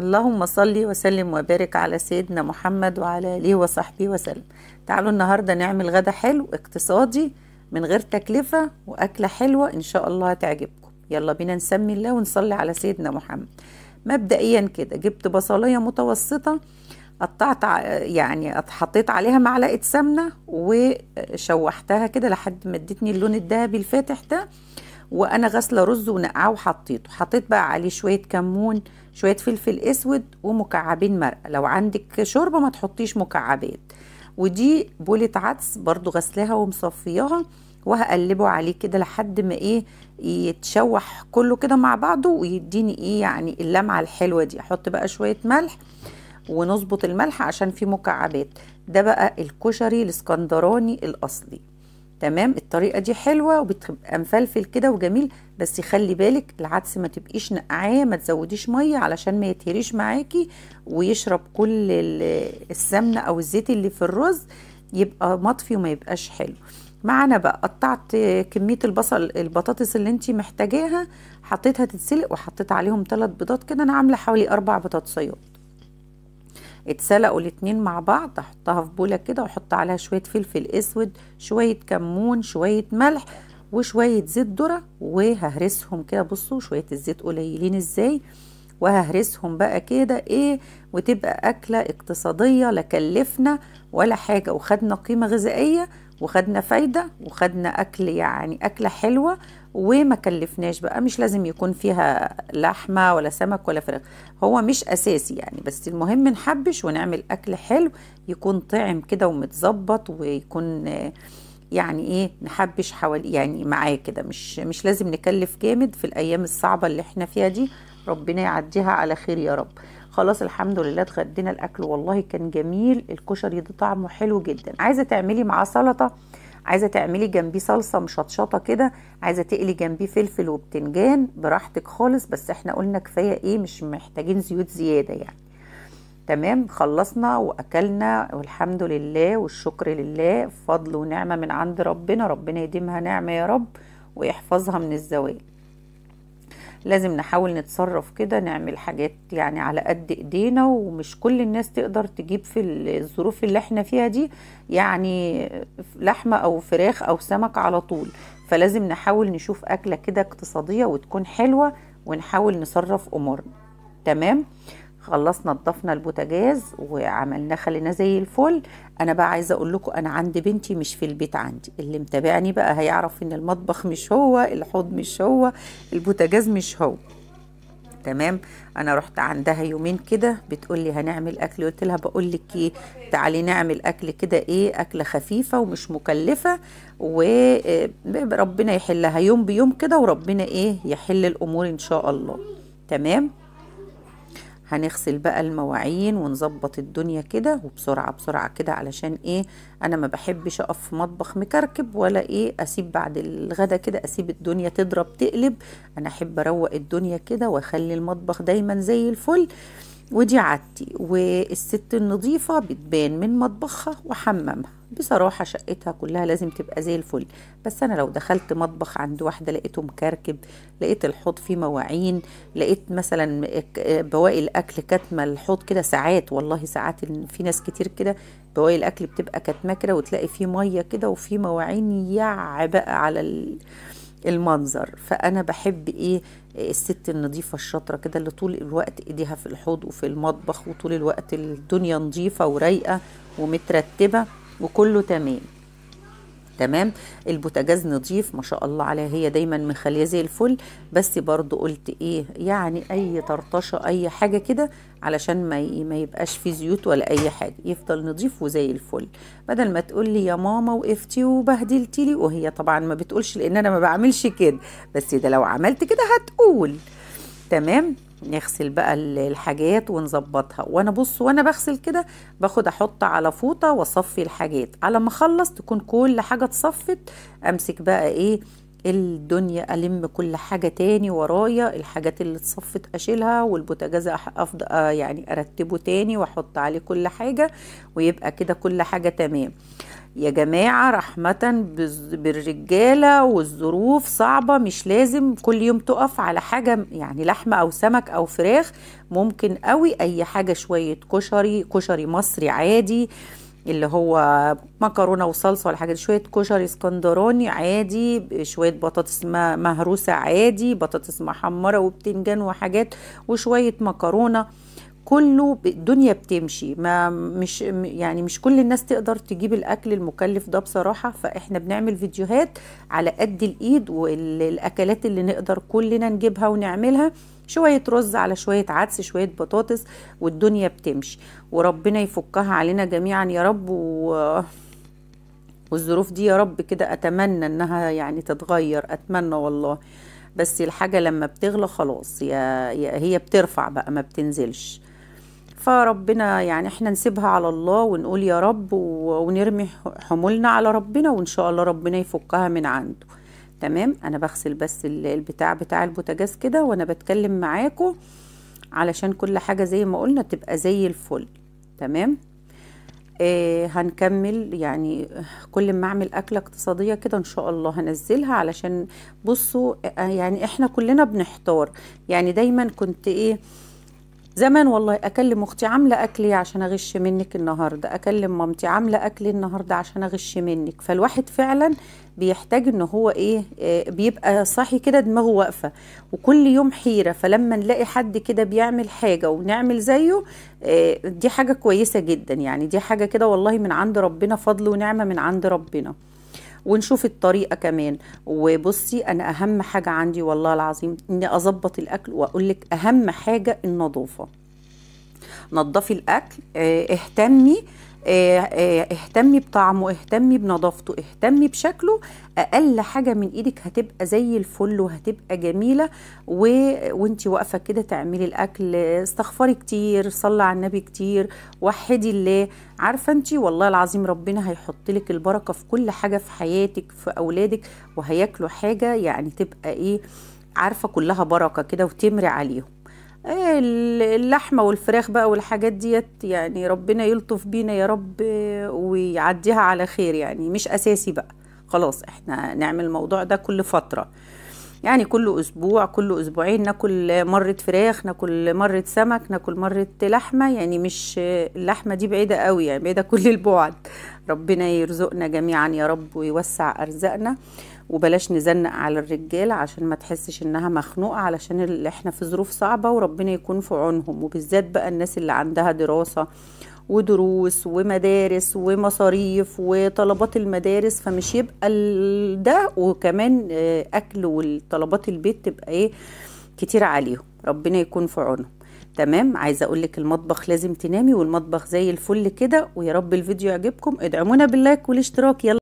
اللهم صل وسلم وبارك على سيدنا محمد وعلى اله وصحبه وسلم تعالوا النهارده نعمل غدا حلو اقتصادي من غير تكلفه واكله حلوه ان شاء الله هتعجبكم يلا بينا نسمي الله ونصلي على سيدنا محمد مبدئيا كده جبت بصلايه متوسطه قطعت يعني حطيت عليها معلقه سمنه وشوحتها كده لحد ما ادتني اللون الذهبي الفاتح ده وانا غسله رز ونقعه وحطيته حطيت بقى عليه شويه كمون شويه فلفل اسود ومكعبين مرقه لو عندك شوربه ما تحطيش مكعبات ودي بولة عدس برضو غسلاها ومصفياها وهقلبه عليه كده لحد ما ايه يتشوح كله كده مع بعضه ويديني ايه يعني اللمعه الحلوه دي احط بقى شويه ملح ونظبط الملح عشان في مكعبات ده بقى الكشري الاسكندراني الاصلي تمام الطريقه دي حلوه وبتبقى مفلفل كده وجميل بس خلي بالك العدس ما تبقيش نقعاه ما تزوديش ميه علشان ما يتهريش معاكي ويشرب كل السمنه او الزيت اللي في الرز يبقى مطفي وما يبقاش حلو معانا بقى قطعت كميه البصل البطاطس اللي انت محتاجاها حطيتها تتسلق وحطيت عليهم ثلاث بيضات كده انا عامله حوالي اربع بطاطسيات اتسلقوا الاتنين مع بعض احطها في بوله كده واحط عليها شويه فلفل اسود شويه كمون شويه ملح وشويه زيت ذره وههرسهم كده بصوا شويه الزيت قليلين ازاي وههرسهم بقى كده ايه وتبقى اكله اقتصاديه لا كلفنا ولا حاجه وخدنا قيمه غذائيه وخدنا فايدة وخدنا أكل يعني أكلة حلوة وما كلفناش بقى مش لازم يكون فيها لحمة ولا سمك ولا فراخ هو مش أساسي يعني بس المهم نحبش ونعمل أكل حلو يكون طعم كده ومتظبط ويكون يعني ايه نحبش حوالي يعني معاه كده مش مش لازم نكلف جامد في الايام الصعبه اللي احنا فيها دي ربنا يعديها على خير يا رب خلاص الحمد لله اتغدينا الاكل والله كان جميل الكشري ده طعمه حلو جدا عايزه تعملي معاه سلطه عايزه تعملي جنبيه صلصه مشطشطه كده عايزه تقلي جنبيه فلفل وبتنجان براحتك خالص بس احنا قلنا كفايه ايه مش محتاجين زيوت زياده يعني تمام خلصنا واكلنا والحمد لله والشكر لله فضل ونعمه من عند ربنا ربنا يديمها نعمه يا رب ويحفظها من الزوال لازم نحاول نتصرف كده نعمل حاجات يعني على قد ايدينا ومش كل الناس تقدر تجيب في الظروف اللي احنا فيها دي يعني لحمة او فراخ او سمك على طول فلازم نحاول نشوف اكلة كده اقتصادية وتكون حلوة ونحاول نصرف امورنا تمام خلصنا ضفنا البوتاجاز وعملنا خلينا زي الفل انا بقى عايزه اقول لكم انا عندي بنتي مش في البيت عندي اللي متابعني بقى هيعرف ان المطبخ مش هو الحوض مش هو البوتاجاز مش هو تمام انا رحت عندها يومين كده بتقول لي هنعمل اكل قلت لها بقول لك ايه تعالي نعمل اكل كده ايه اكله خفيفه ومش مكلفه وربنا آه، يحلها يوم بيوم كده وربنا ايه يحل الامور ان شاء الله تمام هنغسل بقى المواعين ونظبط الدنيا كده وبسرعه بسرعه كده علشان ايه انا ما بحبش اقف في مطبخ مكركب ولا ايه اسيب بعد الغدا كده اسيب الدنيا تضرب تقلب انا احب اروق الدنيا كده واخلي المطبخ دايما زي الفل ودي عادتي والست النظيفه بتبان من مطبخها وحمامها بصراحة شقتها كلها لازم تبقى زي الفل بس أنا لو دخلت مطبخ عند واحدة لقيته مكركب لقيت الحوض فيه مواعين لقيت مثلا بواقي الأكل كاتمة الحوض كده ساعات والله ساعات في ناس كتير كده بواقي الأكل بتبقى كاتمة كده وتلاقي فيه مية كده وفيه مواعين يع بقى على المنظر فانا بحب ايه الست النظيفة الشاطرة كده اللي طول الوقت ايديها في الحوض وفي المطبخ وطول الوقت الدنيا نظيفة ورايقة ومترتبة وكله تمام تمام البوتاجاز نظيف ما شاء الله عليها هي دايما مخليه زي الفل بس برضو قلت ايه يعني اي طرطشه اي حاجه كده علشان ما ما يبقاش فيه زيوت ولا اي حاجه يفضل نظيف وزي الفل بدل ما تقول لي يا ماما وقفتي وبهدلتي لي وهي طبعا ما بتقولش لان انا ما بعملش كده بس ده لو عملت كده هتقول تمام نغسل بقى الحاجات ونظبطها وانا بص وانا بغسل كده باخد احط على فوطه واصفي الحاجات على ما اخلص تكون كل حاجه اتصفت امسك بقى ايه الدنيا الم كل حاجه تاني ورايا الحاجات اللي اتصفت اشيلها والبوتاجاز افضل آه، يعني ارتبه تاني واحط عليه كل حاجه ويبقى كده كل حاجه تمام يا جماعة رحمة بالرجالة والظروف صعبة مش لازم كل يوم تقف على حاجة يعني لحمة أو سمك أو فراخ ممكن قوي أي حاجة شوية كشري كشري مصري عادي اللي هو مكرونة وصلصة ولا حاجة شوية كشري اسكندراني عادي شوية بطاطس مهروسة عادي بطاطس محمرة وبتنجان وحاجات وشوية مكرونة كله الدنيا بتمشي ما مش يعني مش كل الناس تقدر تجيب الاكل المكلف ده بصراحه فاحنا بنعمل فيديوهات على قد الايد والاكلات اللي نقدر كلنا نجيبها ونعملها شوية رز على شوية عدس شوية بطاطس والدنيا بتمشي وربنا يفكها علينا جميعا يا رب و... والظروف دي يا رب كده أتمنى إنها يعني تتغير أتمنى والله بس الحاجة لما بتغلى خلاص يا هي بترفع بقى ما بتنزلش فربنا يعني احنا نسيبها على الله ونقول يا رب ونرمي حمولنا على ربنا وان شاء الله ربنا يفكها من عنده تمام انا بغسل بس البتاع بتاع البوتاجاز كده وانا بتكلم معاكم علشان كل حاجه زي ما قلنا تبقى زي الفل تمام آه هنكمل يعني كل ما اعمل اكله اقتصاديه كده ان شاء الله هنزلها علشان بصوا آه، يعني احنا كلنا بنحتار يعني دايما كنت ايه زمان والله اكلم اختي عامله اكلي عشان اغش منك النهارده اكلم مامتي عامله اكلي النهارده عشان اغش منك فالواحد فعلا بيحتاج ان هو ايه آه، بيبقى صاحي كده دماغه واقفه وكل يوم حيره فلما نلاقي حد كده بيعمل حاجه ونعمل زيه آه، دي حاجه كويسه جدا يعني دي حاجه كده والله من عند ربنا فضل ونعمه من عند ربنا ونشوف الطريقه كمان وبصي انا اهم حاجه عندي والله العظيم اني اظبط الاكل واقول لك اهم حاجه النظافه نظفي الاكل آه، اهتمي آه، آه، اهتمي بطعمه اهتمي بنظافته اهتمي بشكله اقل حاجه من ايدك هتبقى زي الفل وهتبقى جميله و... وانت واقفه كده تعملي الاكل استغفري كتير صلي على النبي كتير وحدي الله عارفه انت والله العظيم ربنا هيحط لك البركه في كل حاجه في حياتك في اولادك وهياكلوا حاجه يعني تبقى ايه عارفه كلها بركه كده وتمري عليهم إيه، اللحمه والفراخ بقى والحاجات ديت يعني ربنا يلطف بينا يا رب ويعديها على خير يعني مش اساسي بقى خلاص احنا نعمل الموضوع ده كل فتره يعني كل اسبوع كل اسبوعين ناكل مره فراخ ناكل مره سمك ناكل مره لحمه يعني مش اللحمه دي بعيده قوي يعني بعيده كل البعد ربنا يرزقنا جميعا يا رب ويوسع ارزاقنا وبلاش نزنق على الرجال عشان ما تحسش انها مخنوقه علشان اللي احنا في ظروف صعبه وربنا يكون في عونهم وبالذات بقى الناس اللي عندها دراسه ودروس ومدارس ومصاريف وطلبات المدارس فمش يبقى ده وكمان آه، اكل وطلبات البيت تبقى ايه كتير عليهم ربنا يكون في عونهم تمام عايزه اقول لك المطبخ لازم تنامي والمطبخ زي الفل كده ويا رب الفيديو يعجبكم ادعمونا باللايك والاشتراك يلا